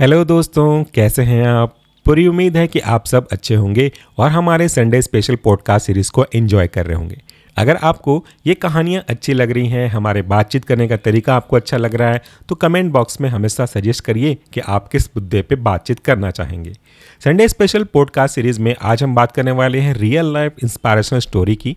hello दोस्तों कैसे हैं आप पूरी उम्मीद है कि आप सब अच्छे होंगे और हमारे संडे स्पेशल पॉडकास्ट सीरीज़ को एंजॉय कर रहे होंगे अगर आपको ये कहानियाँ अच्छी लग रही हैं हमारे बातचीत करने का तरीका आपको अच्छा लग रहा है तो कमेंट बॉक्स में हमेशा सजेस्ट करिए कि आप किस मुद्दे पे बातचीत करना चाहेंगे संडे स्पेशल पॉडकास्ट सीरीज़ में आज हम बात करने वाले हैं रियल लाइफ इंस्पायरेशनल स्टोरी की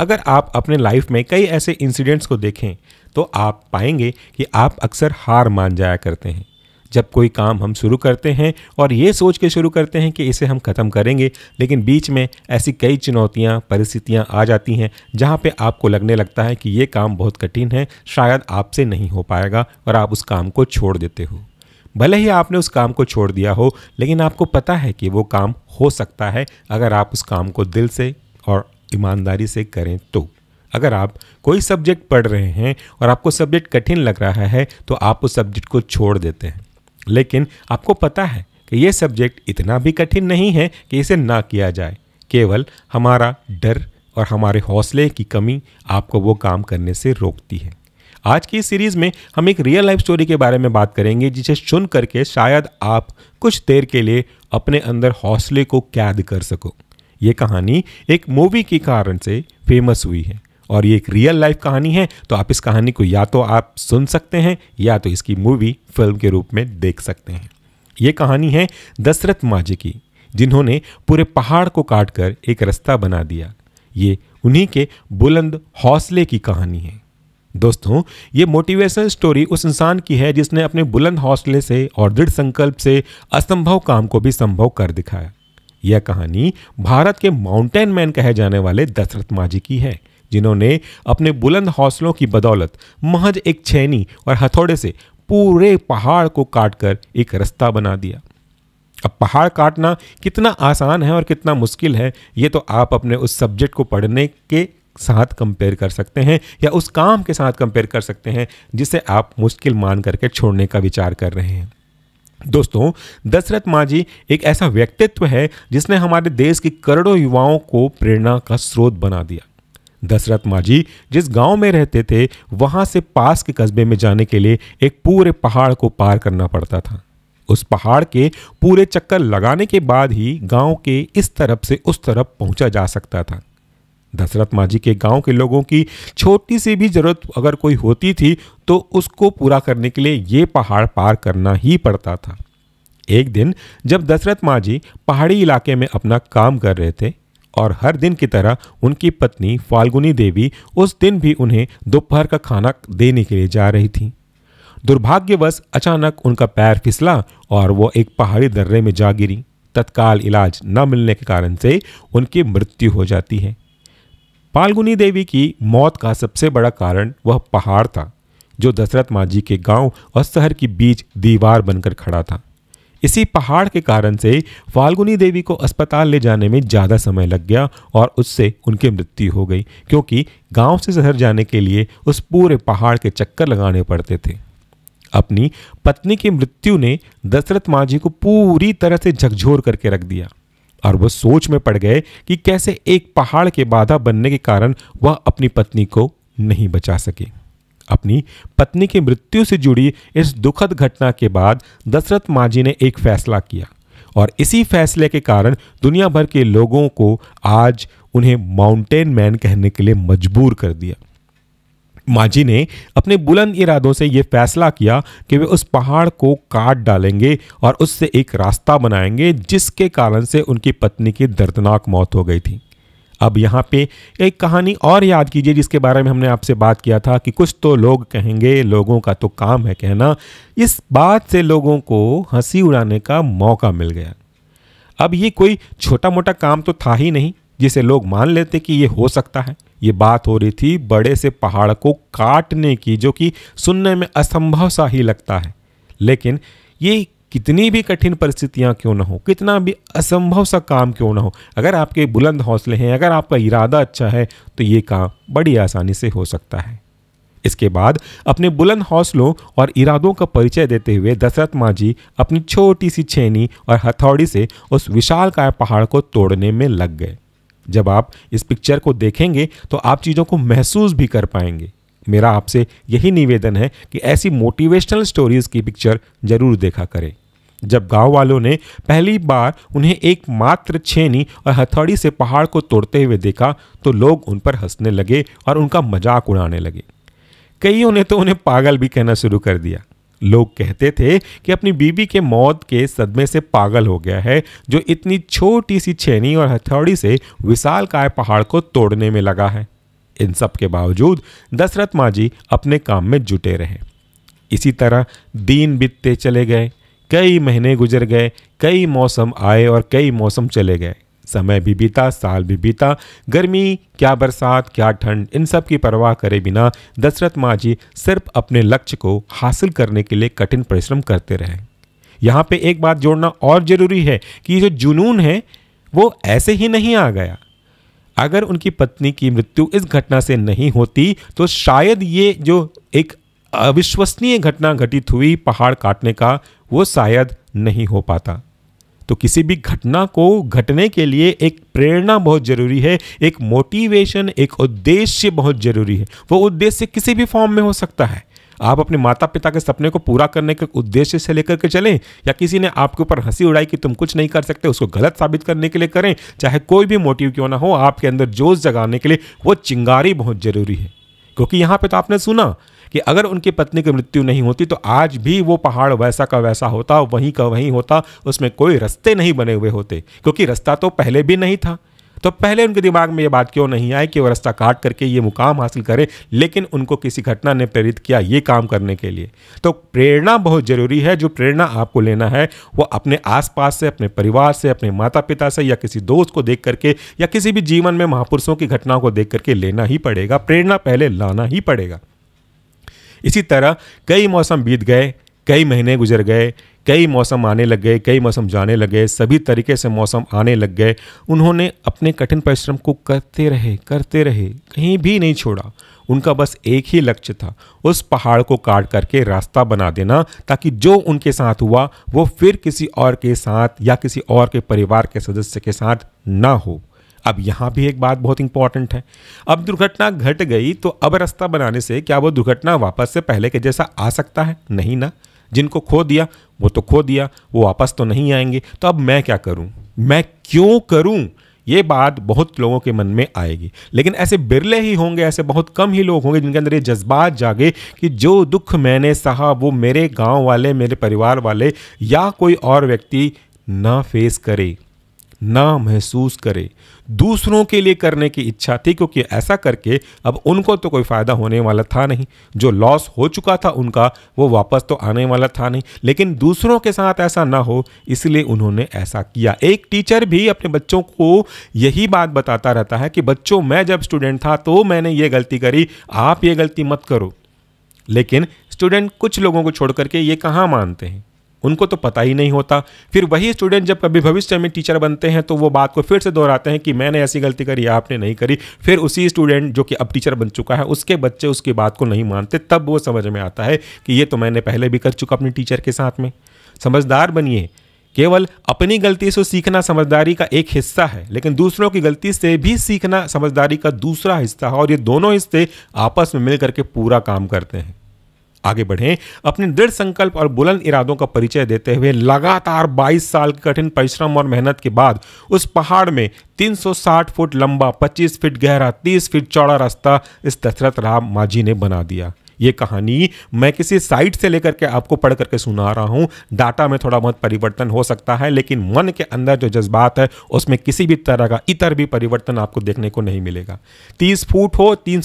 अगर आप अपने लाइफ में कई ऐसे इंसिडेंट्स को देखें तो आप पाएंगे कि आप अक्सर हार मान जाया करते हैं जब कोई काम हम शुरू करते हैं और ये सोच के शुरू करते हैं कि इसे हम ख़त्म करेंगे लेकिन बीच में ऐसी कई चुनौतियाँ परिस्थितियाँ आ जाती हैं जहाँ पर आपको लगने लगता है कि ये काम बहुत कठिन है शायद आपसे नहीं हो पाएगा और आप उस काम को छोड़ देते हो भले ही आपने उस काम को छोड़ दिया हो लेकिन आपको पता है कि वो काम हो सकता है अगर आप उस काम को दिल से और ईमानदारी से करें तो अगर आप कोई सब्जेक्ट पढ़ रहे हैं और आपको सब्जेक्ट कठिन लग रहा है तो आप उस सब्जेक्ट को छोड़ देते हैं लेकिन आपको पता है कि ये सब्जेक्ट इतना भी कठिन नहीं है कि इसे ना किया जाए केवल हमारा डर और हमारे हौसले की कमी आपको वो काम करने से रोकती है आज की इस सीरीज़ में हम एक रियल लाइफ स्टोरी के बारे में बात करेंगे जिसे सुन करके शायद आप कुछ देर के लिए अपने अंदर हौसले को कैद कर सको ये कहानी एक मूवी के कारण से फेमस हुई है और ये एक रियल लाइफ कहानी है तो आप इस कहानी को या तो आप सुन सकते हैं या तो इसकी मूवी फिल्म के रूप में देख सकते हैं ये कहानी है दशरथ माझे की जिन्होंने पूरे पहाड़ को काटकर एक रास्ता बना दिया ये उन्हीं के बुलंद हौसले की कहानी है दोस्तों ये मोटिवेशनल स्टोरी उस इंसान की है जिसने अपने बुलंद हौसले से और दृढ़ संकल्प से असंभव काम को भी संभव कर दिखाया यह कहानी भारत के माउंटेन मैन कहे जाने वाले दशरथ माझी की है जिन्होंने अपने बुलंद हौसलों की बदौलत महज एक छैनी और हथौड़े से पूरे पहाड़ को काटकर एक रास्ता बना दिया अब पहाड़ काटना कितना आसान है और कितना मुश्किल है ये तो आप अपने उस सब्जेक्ट को पढ़ने के साथ कंपेयर कर सकते हैं या उस काम के साथ कंपेयर कर सकते हैं जिसे आप मुश्किल मान करके छोड़ने का विचार कर रहे हैं दोस्तों दशरथ मांझी एक ऐसा व्यक्तित्व है जिसने हमारे देश के करोड़ों युवाओं को प्रेरणा का स्रोत बना दिया दशरथ माझी जिस गांव में रहते थे वहां से पास के कस्बे में जाने के लिए एक पूरे पहाड़ को पार करना पड़ता था उस पहाड़ के पूरे चक्कर लगाने के बाद ही गांव के इस तरफ से उस तरफ पहुंचा जा सकता था दशरथ माझी के गांव के लोगों की छोटी सी भी ज़रूरत अगर कोई होती थी तो उसको पूरा करने के लिए ये पहाड़ पार करना ही पड़ता था एक दिन जब दशरथ माझी पहाड़ी इलाके में अपना काम कर रहे थे और हर दिन की तरह उनकी पत्नी फाल्गुनी देवी उस दिन भी उन्हें दोपहर का खाना देने के लिए जा रही थी दुर्भाग्यवश अचानक उनका पैर फिसला और वो एक पहाड़ी दर्रे में जा गिरी तत्काल इलाज न मिलने के कारण से उनकी मृत्यु हो जाती है फाल्गुनी देवी की मौत का सबसे बड़ा कारण वह पहाड़ था जो दशरथ माझी के गांव और शहर के बीच दीवार बनकर खड़ा था इसी पहाड़ के कारण से फाल्गुनी देवी को अस्पताल ले जाने में ज़्यादा समय लग गया और उससे उनकी मृत्यु हो गई क्योंकि गांव से शहर जाने के लिए उस पूरे पहाड़ के चक्कर लगाने पड़ते थे अपनी पत्नी की मृत्यु ने दशरथ मांझी को पूरी तरह से झकझोर करके रख दिया और वह सोच में पड़ गए कि कैसे एक पहाड़ के बाधा बनने के कारण वह अपनी पत्नी को नहीं बचा सके अपनी पत्नी की मृत्यु से जुड़ी इस दुखद घटना के बाद दशरथ मांझी ने एक फैसला किया और इसी फैसले के कारण दुनिया भर के लोगों को आज उन्हें माउंटेन मैन कहने के लिए मजबूर कर दिया माझी ने अपने बुलंद इरादों से यह फैसला किया कि वे उस पहाड़ को काट डालेंगे और उससे एक रास्ता बनाएंगे जिसके कारण से उनकी पत्नी की दर्दनाक मौत हो गई थी अब यहाँ पे एक कहानी और याद कीजिए जिसके बारे में हमने आपसे बात किया था कि कुछ तो लोग कहेंगे लोगों का तो काम है कहना इस बात से लोगों को हंसी उड़ाने का मौका मिल गया अब ये कोई छोटा मोटा काम तो था ही नहीं जिसे लोग मान लेते कि ये हो सकता है ये बात हो रही थी बड़े से पहाड़ को काटने की जो कि सुनने में असंभव सा ही लगता है लेकिन ये कितनी भी कठिन परिस्थितियाँ क्यों ना हो कितना भी असंभव सा काम क्यों ना हो अगर आपके बुलंद हौसले हैं अगर आपका इरादा अच्छा है तो ये काम बड़ी आसानी से हो सकता है इसके बाद अपने बुलंद हौसलों और इरादों का परिचय देते हुए दशरथ माँ जी अपनी छोटी सी छेनी और हथौड़ी से उस विशाल काय पहाड़ को तोड़ने में लग गए जब आप इस पिक्चर को देखेंगे तो आप चीज़ों को महसूस भी कर पाएंगे मेरा आपसे यही निवेदन है कि ऐसी मोटिवेशनल स्टोरीज़ की पिक्चर ज़रूर देखा करें जब गांव वालों ने पहली बार उन्हें एक मात्र छेनी और हथौड़ी से पहाड़ को तोड़ते हुए देखा तो लोग उन पर हंसने लगे और उनका मजाक उड़ाने लगे कईयों ने तो उन्हें पागल भी कहना शुरू कर दिया लोग कहते थे कि अपनी बीबी के मौत के सदमे से पागल हो गया है जो इतनी छोटी सी छेनी और हथौड़ी से विशाल काय पहाड़ को तोड़ने में लगा है इन सब के बावजूद दशरथ जी अपने काम में जुटे रहे इसी तरह दिन बीतते चले गए कई महीने गुजर गए कई मौसम आए और कई मौसम चले गए समय भी बीता साल भी बीता गर्मी क्या बरसात क्या ठंड इन सब की परवाह करे बिना दशरथ माँ जी सिर्फ अपने लक्ष्य को हासिल करने के लिए कठिन परिश्रम करते रहे यहाँ पे एक बात जोड़ना और ज़रूरी है कि जो जुनून है वो ऐसे ही नहीं आ गया अगर उनकी पत्नी की मृत्यु इस घटना से नहीं होती तो शायद ये जो एक अविश्वसनीय घटना घटित हुई पहाड़ काटने का वो शायद नहीं हो पाता तो किसी भी घटना को घटने के लिए एक प्रेरणा बहुत ज़रूरी है एक मोटिवेशन एक उद्देश्य बहुत ज़रूरी है वो उद्देश्य किसी भी फॉर्म में हो सकता है आप अपने माता पिता के सपने को पूरा करने के उद्देश्य से लेकर के चलें या किसी ने आपके ऊपर हंसी उड़ाई कि तुम कुछ नहीं कर सकते उसको गलत साबित करने के लिए करें चाहे कोई भी मोटिव क्यों ना हो आपके अंदर जोश जगाने के लिए वो चिंगारी बहुत ज़रूरी है क्योंकि यहाँ पर तो आपने सुना कि अगर उनकी पत्नी की मृत्यु नहीं होती तो आज भी वो पहाड़ वैसा का वैसा होता वहीं का वहीं होता उसमें कोई रास्ते नहीं बने हुए होते क्योंकि रास्ता तो पहले भी नहीं था तो पहले उनके दिमाग में ये बात क्यों नहीं आई कि वो रास्ता काट करके ये मुकाम हासिल करें लेकिन उनको किसी घटना ने प्रेरित किया ये काम करने के लिए तो प्रेरणा बहुत ज़रूरी है जो प्रेरणा आपको लेना है वो अपने आसपास से अपने परिवार से अपने माता पिता से या किसी दोस्त को देख करके या किसी भी जीवन में महापुरुषों की घटनाओं को देख करके लेना ही पड़ेगा प्रेरणा पहले लाना ही पड़ेगा इसी तरह कई मौसम बीत गए कई महीने गुजर गए कई मौसम आने लग गए कई मौसम जाने लग गए सभी तरीके से मौसम आने लग गए उन्होंने अपने कठिन परिश्रम को करते रहे करते रहे कहीं भी नहीं छोड़ा उनका बस एक ही लक्ष्य था उस पहाड़ को काट करके रास्ता बना देना ताकि जो उनके साथ हुआ वो फिर किसी और के साथ या किसी और के परिवार के सदस्य के साथ ना हो अब यहाँ भी एक बात बहुत इंपॉर्टेंट है अब दुर्घटना घट गई तो अब रास्ता बनाने से क्या वो दुर्घटना वापस से पहले के जैसा आ सकता है नहीं ना जिनको खो दिया वो तो खो दिया वो वापस तो नहीं आएंगे तो अब मैं क्या करूँ मैं क्यों करूँ ये बात बहुत लोगों के मन में आएगी लेकिन ऐसे बिरले ही होंगे ऐसे बहुत कम ही लोग होंगे जिनके अंदर ये जज्बात जागे कि जो दुख मैंने सहा वो मेरे गांव वाले मेरे परिवार वाले या कोई और व्यक्ति ना फेस करे ना महसूस करे दूसरों के लिए करने की इच्छा थी क्योंकि ऐसा करके अब उनको तो कोई फ़ायदा होने वाला था नहीं जो लॉस हो चुका था उनका वो वापस तो आने वाला था नहीं लेकिन दूसरों के साथ ऐसा ना हो इसलिए उन्होंने ऐसा किया एक टीचर भी अपने बच्चों को यही बात बताता रहता है कि बच्चों मैं जब स्टूडेंट था तो मैंने ये गलती करी आप ये गलती मत करो लेकिन स्टूडेंट कुछ लोगों को छोड़ करके ये कहाँ मानते हैं उनको तो पता ही नहीं होता फिर वही स्टूडेंट जब कभी भविष्य में टीचर बनते हैं तो वो बात को फिर से दोहराते हैं कि मैंने ऐसी गलती करी आपने नहीं करी फिर उसी स्टूडेंट जो कि अब टीचर बन चुका है उसके बच्चे उसकी बात को नहीं मानते तब वो समझ में आता है कि ये तो मैंने पहले भी कर चुका अपने टीचर के साथ में समझदार बनिए केवल अपनी गलती से सीखना समझदारी का एक हिस्सा है लेकिन दूसरों की गलती से भी सीखना समझदारी का दूसरा हिस्सा है और ये दोनों हिस्से आपस में मिल करके पूरा काम करते हैं आगे बढ़ें अपने दृढ़ संकल्प और बुलंद इरादों का परिचय देते हुए लगातार 22 साल के कठिन परिश्रम और मेहनत के बाद उस पहाड़ में 360 फुट लंबा 25 फीट गहरा 30 फीट चौड़ा रास्ता इस दशरथ राम माझी ने बना दिया ये कहानी मैं किसी साइट से लेकर के आपको पढ़ करके सुना रहा हूँ डाटा में थोड़ा बहुत परिवर्तन हो सकता है लेकिन मन के अंदर जो जज्बात है उसमें किसी भी तरह का इतर भी परिवर्तन आपको देखने को नहीं मिलेगा तीस फुट हो तीन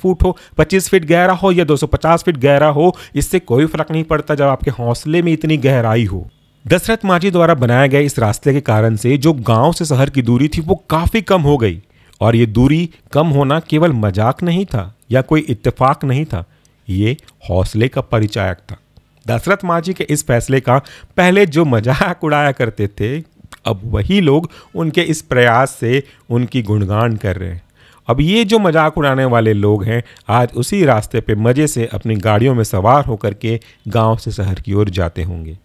फुट हो पच्चीस फीट गहरा हो या दो फीट गहरा हो इससे कोई फर्क नहीं पड़ता जब आपके हौसले में इतनी गहराई हो दशरथ माझी द्वारा बनाए गए इस रास्ते के कारण से जो गांव से शहर की दूरी थी वो काफ़ी कम हो गई और ये दूरी कम होना केवल मजाक नहीं था या कोई इत्तेफाक नहीं था ये हौसले का परिचायक था दशरथ माझी के इस फैसले का पहले जो मजाक उड़ाया करते थे अब वही लोग उनके इस प्रयास से उनकी गुणगान कर रहे हैं अब ये जो मजाक उड़ाने वाले लोग हैं आज उसी रास्ते पे मज़े से अपनी गाड़ियों में सवार होकर के गांव से शहर की ओर जाते होंगे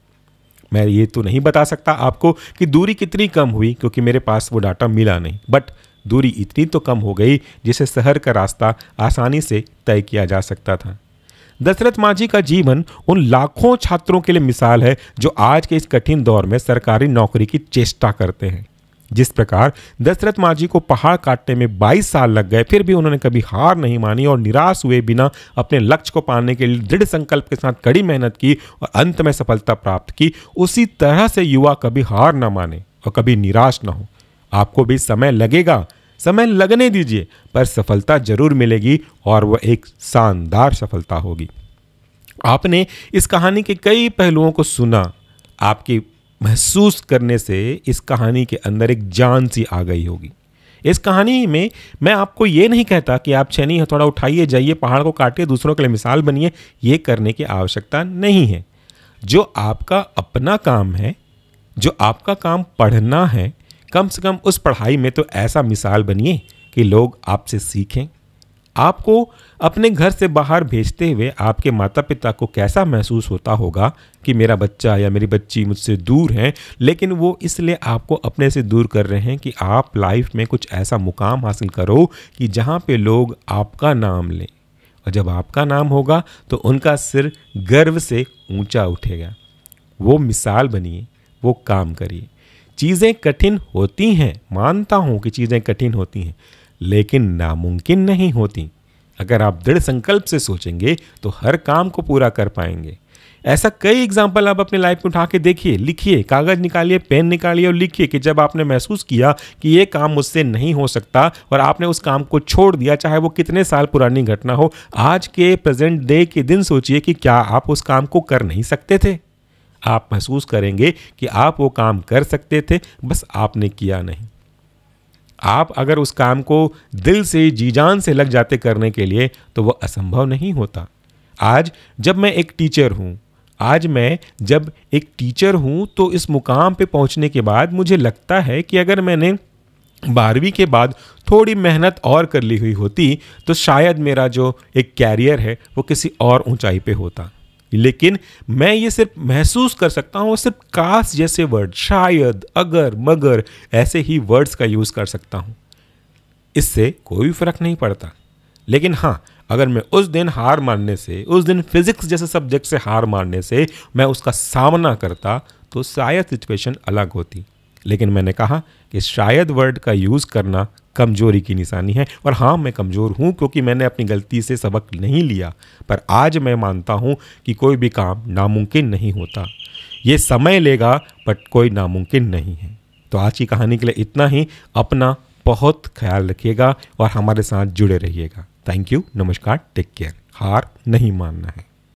मैं ये तो नहीं बता सकता आपको कि दूरी कितनी कम हुई क्योंकि मेरे पास वो डाटा मिला नहीं बट दूरी इतनी तो कम हो गई जिसे शहर का रास्ता आसानी से तय किया जा सकता था दशरथ मांझी का जीवन उन लाखों छात्रों के लिए मिसाल है जो आज के इस कठिन दौर में सरकारी नौकरी की चेष्टा करते हैं जिस प्रकार दशरथ मांझी को पहाड़ काटने में 22 साल लग गए फिर भी उन्होंने कभी हार नहीं मानी और निराश हुए बिना अपने लक्ष्य को पाने के लिए दृढ़ संकल्प के साथ कड़ी मेहनत की और अंत में सफलता प्राप्त की उसी तरह से युवा कभी हार ना माने और कभी निराश ना हो आपको भी समय लगेगा समय लगने दीजिए पर सफलता जरूर मिलेगी और वह एक शानदार सफलता होगी आपने इस कहानी के कई पहलुओं को सुना आपकी महसूस करने से इस कहानी के अंदर एक जान सी आ गई होगी इस कहानी में मैं आपको ये नहीं कहता कि आप छेनी हथौड़ा उठाइए जाइए पहाड़ को काटिए दूसरों के लिए मिसाल बनिए ये करने की आवश्यकता नहीं है जो आपका अपना काम है जो आपका काम पढ़ना है कम से कम उस पढ़ाई में तो ऐसा मिसाल बनिए कि लोग आपसे सीखें आपको अपने घर से बाहर भेजते हुए आपके माता पिता को कैसा महसूस होता होगा कि मेरा बच्चा या मेरी बच्ची मुझसे दूर है लेकिन वो इसलिए आपको अपने से दूर कर रहे हैं कि आप लाइफ में कुछ ऐसा मुकाम हासिल करो कि जहाँ पे लोग आपका नाम लें और जब आपका नाम होगा तो उनका सिर गर्व से ऊंचा उठेगा वो मिसाल बनिए वो काम करिए चीज़ें कठिन होती हैं मानता हूँ कि चीज़ें कठिन होती हैं लेकिन नामुमकिन नहीं होती अगर आप दृढ़ संकल्प से सोचेंगे तो हर काम को पूरा कर पाएंगे ऐसा कई एग्जाम्पल आप अपने लाइफ में उठा के देखिए लिखिए कागज निकालिए पेन निकालिए और लिखिए कि जब आपने महसूस किया कि ये काम मुझसे नहीं हो सकता और आपने उस काम को छोड़ दिया चाहे वो कितने साल पुरानी घटना हो आज के प्रेजेंट डे के दिन सोचिए कि क्या आप उस काम को कर नहीं सकते थे आप महसूस करेंगे कि आप वो काम कर सकते थे बस आपने किया नहीं आप अगर उस काम को दिल से जी जान से लग जाते करने के लिए तो वह असंभव नहीं होता आज जब मैं एक टीचर हूँ आज मैं जब एक टीचर हूँ तो इस मुकाम पे पहुँचने के बाद मुझे लगता है कि अगर मैंने बारहवीं के बाद थोड़ी मेहनत और कर ली हुई होती तो शायद मेरा जो एक कैरियर है वो किसी और ऊंचाई पे होता लेकिन मैं ये सिर्फ महसूस कर सकता हूँ सिर्फ काश जैसे वर्ड शायद अगर मगर ऐसे ही वर्ड्स का यूज़ कर सकता हूँ इससे कोई फ़र्क नहीं पड़ता लेकिन हाँ अगर मैं उस दिन हार मानने से उस दिन फिज़िक्स जैसे सब्जेक्ट से हार मानने से मैं उसका सामना करता तो शायद सिचुएशन अलग होती लेकिन मैंने कहा कि शायद वर्ड का यूज़ करना कमज़ोरी की निशानी है और हाँ मैं कमज़ोर हूँ क्योंकि मैंने अपनी गलती से सबक नहीं लिया पर आज मैं मानता हूँ कि कोई भी काम नामुमकिन नहीं होता ये समय लेगा बट कोई नामुमकिन नहीं है तो आज की कहानी के लिए इतना ही अपना बहुत ख्याल रखिएगा और हमारे साथ जुड़े रहिएगा थैंक यू नमस्कार टेक केयर हार नहीं मानना है